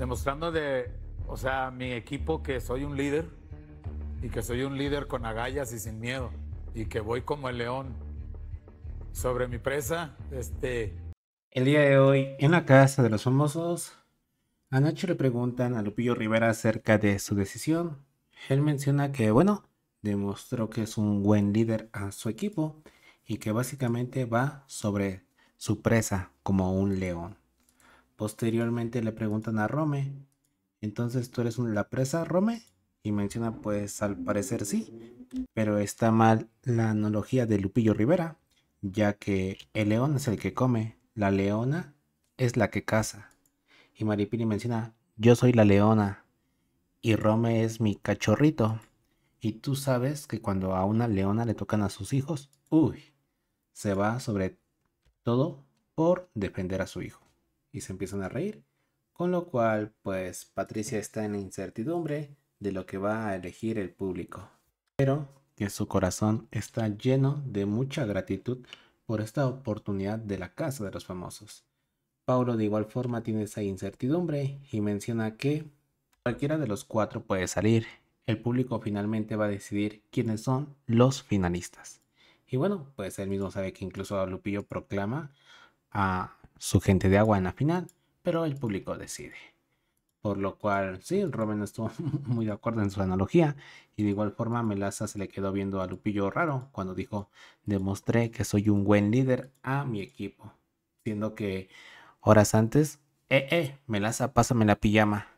demostrando de, o sea, a mi equipo que soy un líder y que soy un líder con agallas y sin miedo y que voy como el león sobre mi presa, este el día de hoy en la casa de los famosos a Nacho le preguntan a Lupillo Rivera acerca de su decisión. Él menciona que, bueno, demostró que es un buen líder a su equipo y que básicamente va sobre su presa como un león. Posteriormente le preguntan a Rome, entonces tú eres la presa, Rome, y menciona pues al parecer sí, pero está mal la analogía de Lupillo Rivera, ya que el león es el que come, la leona es la que caza. Y Maripili menciona, yo soy la leona y Rome es mi cachorrito. Y tú sabes que cuando a una leona le tocan a sus hijos, uy, se va sobre todo por defender a su hijo y se empiezan a reír. Con lo cual, pues Patricia está en incertidumbre de lo que va a elegir el público. Pero que su corazón está lleno de mucha gratitud por esta oportunidad de la Casa de los Famosos. Paulo de igual forma tiene esa incertidumbre y menciona que cualquiera de los cuatro puede salir. El público finalmente va a decidir quiénes son los finalistas. Y bueno, pues él mismo sabe que incluso Lupillo proclama a su gente de agua en la final, pero el público decide. Por lo cual, sí, Robin estuvo muy de acuerdo en su analogía y de igual forma Melaza se le quedó viendo a Lupillo raro cuando dijo, demostré que soy un buen líder a mi equipo, siendo que horas antes, eh, eh, Melaza, pásame la pijama.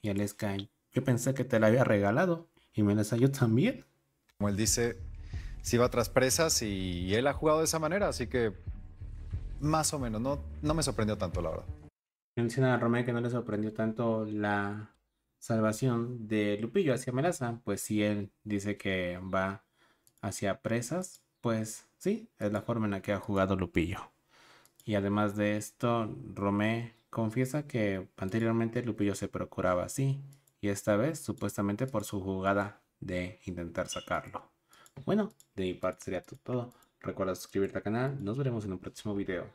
Y Aleska, yo pensé que te la había regalado y Melaza, yo también. Como él dice, si va tras presas y él ha jugado de esa manera, así que más o menos, no, me sorprendió tanto, la verdad. Menciona a Romero que no le sorprendió tanto la salvación de Lupillo hacia Melaza. Pues si él dice que va hacia presas, pues sí, es la forma en la que ha jugado Lupillo. Y además de esto, Romé confiesa que anteriormente Lupillo se procuraba así, y esta vez supuestamente por su jugada de intentar sacarlo. Bueno, de mi parte sería todo. Recuerda suscribirte al canal. Nos veremos en un próximo video.